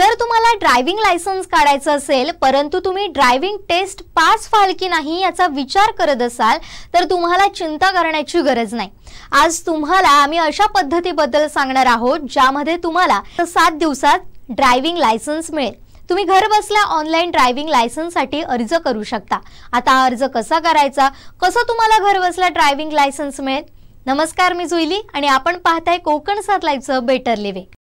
जर तुम्हाला driving licence काढायचं असेल परंतु तुम्ही ड्रायव्हिंग टेस्ट पास व्हाल की नाही याचा विचार करत असाल तर तुम्हाला चिंता करण्याची गरज नाही आज तुम्हाला आम्ही अशा पद्धतीबद्दल सांगणार आहोत ज्यामध्ये तुम्हाला सात दिवसात ड्रायव्हिंग लायसन्स मिळेल तुम्ही घर बसल्या ऑनलाईन ड्रायव्हिंग लायसन्ससाठी अर्ज करू शकता आता अर्ज कसा करायचा कसं तुम्हाला घर बसल्या ड्रायव्हिंग लायसन्स मिळेल नमस्कार मी जुईली आणि आपण पाहताय कोकण सात बेटर लिव्हिंग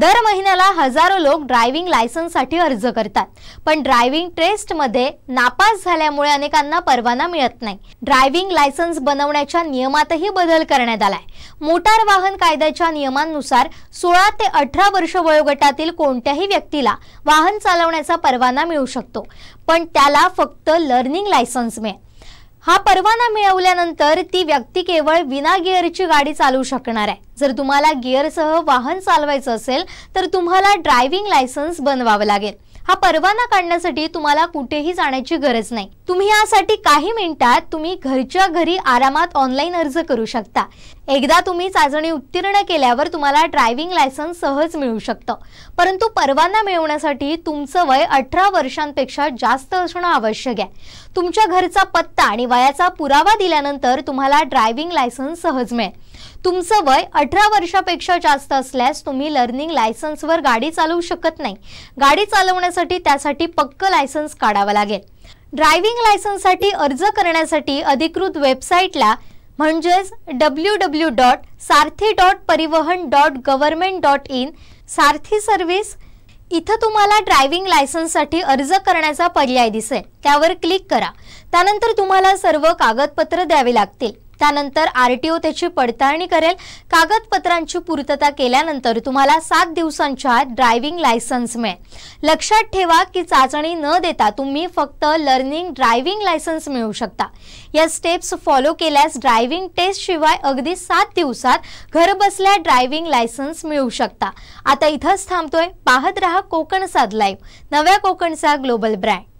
दर महिन्याला हजारो लोक ड्रायव्हिंग लायसन्ससाठी अर्ज करतात पण ड्रायव्हिंग टेस्टमध्ये नापास झाल्यामुळे अनेकांना परवाना मिळत नाही ड्रायव्हिंग लायसन्स बनवण्याच्या नियमातही बदल करण्यात आलाय मोटार वाहन कायद्याच्या नियमांनुसार सोळा ते अठरा वर्ष वयोगटातील कोणत्याही व्यक्तीला वाहन चालवण्याचा परवाना मिळू शकतो पण त्याला फक्त लर्निंग लायसन्स मिळेल हा परवाना मिळवल्यानंतर ती व्यक्ती केवळ विना गिअरची गाडी चालवू शकणार आहे जर तुम्हाला गिअरसह वाहन चालवायचं असेल तर तुम्हाला ड्रायव्हिंग लायसन्स बनवावं लागेल हा परवाना काढण्यासाठी तुम्हाला कुठेही जाण्याची गरज नाही तुम्ही यासाठी काही मिनिटात तुम्ही घरच्या घरी आरामात ऑनलाईन अर्ज करू शकता एकदा तुम्ही चाचणी उत्तीर्ण केल्यावर तुम्हाला ड्रायव्हिंग लायसन्स सहज मिळू शकतं परंतु परवाना मिळवण्यासाठी तुमचं वय अठरा वर्षांपेक्षा जास्त असणं आवश्यक आहे तुमच्या घरचा पत्ता आणि वयाचा पुरावा दिल्यानंतर तुम्हाला ड्रायव्हिंग लायसन्स सहज मिळेल तुमचं वय अठरा वर्षापेक्षा जास्त असल्यास तुम्ही लर्निंग लायसन्सवर गाडी चालवू शकत नाही गाडी चालवण्यासाठी त्यासाठी पक्क लायसन्स काढावं लागेल ड्रायव्हिंग लायसन्ससाठी अर्ज करण्यासाठी अधिकृत वेबसाईटला म्हणजेच W W dot Sarathi dot Parivahan dot government dot in Sarathi service इथं तुम्हाला ड्रायव्हिंग लायसन्ससाठी अर्ज करण्याचा पर्याय दिसेल त्यावर क्लिक करा त्यानंतर तुम्हाला सर्व कागदपत्र द्यावी लागतील त्यानंतर आरटीओ त्याची पडताळणी करेल कागदपत्रांची पूर्तता केल्यानंतर तुम्हाला सात दिवसांच्या आत ड्रायव्हिंग लायसन्स मिळेल लक्षात ठेवा की चाचणी न देता तुम्ही फक्त लर्निंग ड्रायव्हिंग लायसन्स मिळू शकता या स्टेप्स फॉलो केल्यास ड्रायव्हिंग टेस्ट शिवाय अगदी सात दिवसात घरबसल्या ड्रायव्हिंग लायसन्स मिळू शकता आता इथंच थांबतोय पाहत राहा कोकण साध लाईव्ह नव्या कोकणचा ग्लोबल ब्रँड